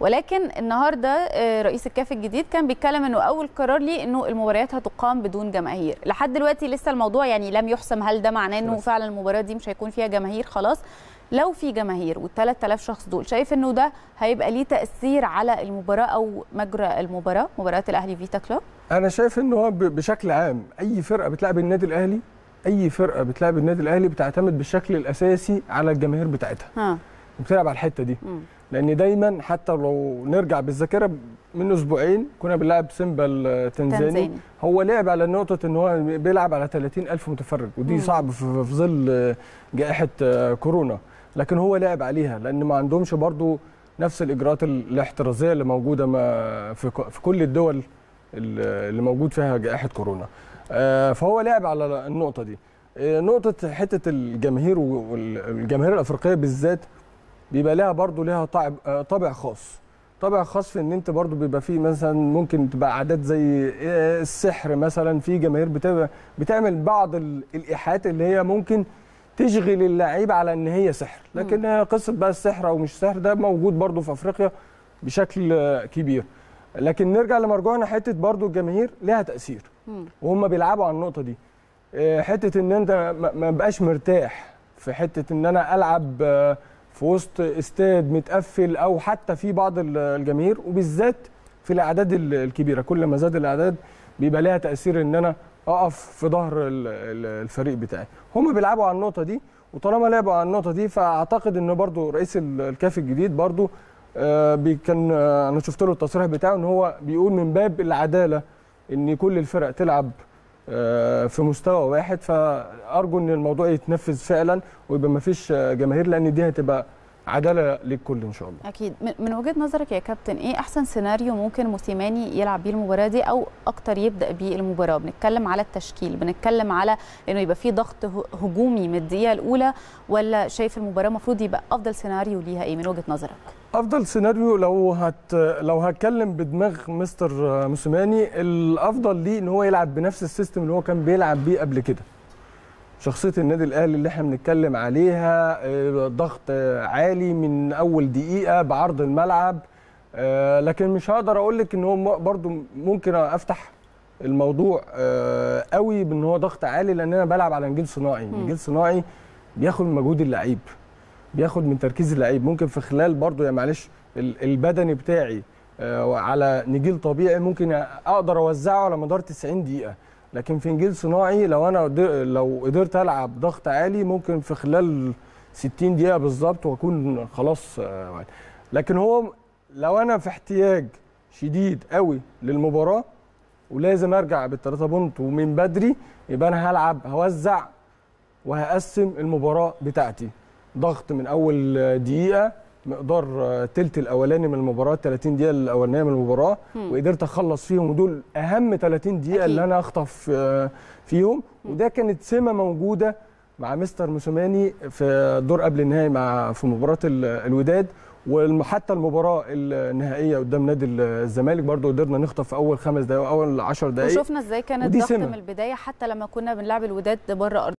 ولكن النهارده آه، رئيس الكاف الجديد كان بيتكلم انه اول قرار ليه انه المباريات هتقام بدون جماهير لحد دلوقتي لسه الموضوع يعني لم يحسم هل ده معناه انه فعلا المباراه دي مش هيكون فيها جماهير خلاص لو في جماهير وال3000 شخص دول شايف انه ده هيبقى ليه تاثير على المباراه او مجرى المباراه مباراه الاهلي فيتا كلوب انا شايف ان هو بشكل عام اي فرقه بتلعب النادي الاهلي اي فرقه بتلعب النادي الاهلي بتعتمد بالشكل الاساسي على الجماهير بتاعتها ها. بتلعب على الحته دي مم. لان دايما حتى لو نرجع بالذاكره من اسبوعين كنا بنلعب سيمبا التنزاني آه، هو لعب على نقطه ان هو بيلعب على 30000 متفرج ودي مم. صعب في ظل آه، جائحه آه، كورونا لكن هو لعب عليها لان ما عندهمش برضو نفس الاجراءات الاحترازيه اللي موجوده في كل الدول اللي موجود فيها جائحه كورونا فهو لعب على النقطه دي نقطه حته الجماهير والجماهير الافريقيه بالذات بيبقى لها برضو لها آه، طابع خاص طابع خاص في ان انت برضو بيبقى فيه مثلا ممكن تبقى عادات زي آه، السحر مثلا في جماهير بتعمل بعض الايحاءات اللي هي ممكن تشغل اللعيب على ان هي سحر لكن قصه بقى السحر او مش سحر ده موجود برضو في افريقيا بشكل آه، كبير لكن نرجع لمرجوعنا حته برضو الجماهير لها تاثير وهم بيلعبوا على النقطه دي حته ان انت ما بقاش مرتاح في حته ان انا العب في وسط استاد متقفل او حتى في بعض الجماهير وبالذات في الاعداد الكبيره كل ما زاد الاعداد بيبقى لها تاثير ان انا اقف في ظهر الفريق بتاعي هم بيلعبوا على النقطه دي وطالما لعبوا على النقطه دي فاعتقد ان برضو رئيس الكاف الجديد برضو آه، كان آه، انا شفت له التصريح بتاعه ان هو بيقول من باب العداله ان كل الفرق تلعب آه، في مستوى واحد فارجو ان الموضوع يتنفذ فعلا ويبقى ما فيش جماهير لان دي هتبقى عداله للكل ان شاء الله اكيد من وجهه نظرك يا كابتن ايه احسن سيناريو ممكن موسيماني يلعب بيه المباراه دي او اكتر يبدا بيه المباراه بنتكلم على التشكيل بنتكلم على انه يبقى في ضغط هجومي من الدقيقه الاولى ولا شايف المباراه المفروض يبقى افضل سيناريو ليها ايه من وجهه نظرك افضل سيناريو لو هت لو هتكلم بدماغ مستر موسيماني الافضل ليه ان هو يلعب بنفس السيستم اللي هو كان بيلعب بيه قبل كده شخصيه النادي الاهلي اللي احنا بنتكلم عليها آه، ضغط عالي من اول دقيقه بعرض الملعب آه، لكن مش هقدر اقول لك ان هو برده ممكن افتح الموضوع آه، قوي بان هو ضغط عالي لان انا بلعب على نجيل صناعي نجيل صناعي بياخد مجهود اللعيب بياخد من تركيز اللعيب ممكن في خلال برضو يا يعني معلش البدني بتاعي على نجيل طبيعي ممكن اقدر اوزعه على مدار 90 دقيقه لكن في انجيل صناعي لو انا لو قدرت العب ضغط عالي ممكن في خلال 60 دقيقه بالظبط واكون خلاص آه، لكن هو لو انا في احتياج شديد قوي للمباراه ولازم ارجع بالثلاثه بونت ومن بدري يبقى انا هلعب هوزع وهقسم المباراه بتاعتي ضغط من اول دقيقه مقدار آه، تلت الاولاني من المباراه 30 دقيقه الاولانيه من المباراه مم. وقدرت اخلص فيهم ودول اهم 30 دقيقه أكيد. اللي انا اخطف آه، فيهم مم. وده كانت سمه موجوده مع مستر موسوماني في الدور قبل النهائي مع في مباراه الوداد وحتى المباراه النهائيه قدام نادي الزمالك برضو قدرنا نخطف اول خمس دقائق اول 10 دقائق وشفنا ازاي كانت الضغط من البدايه حتى لما كنا بنلعب الوداد بره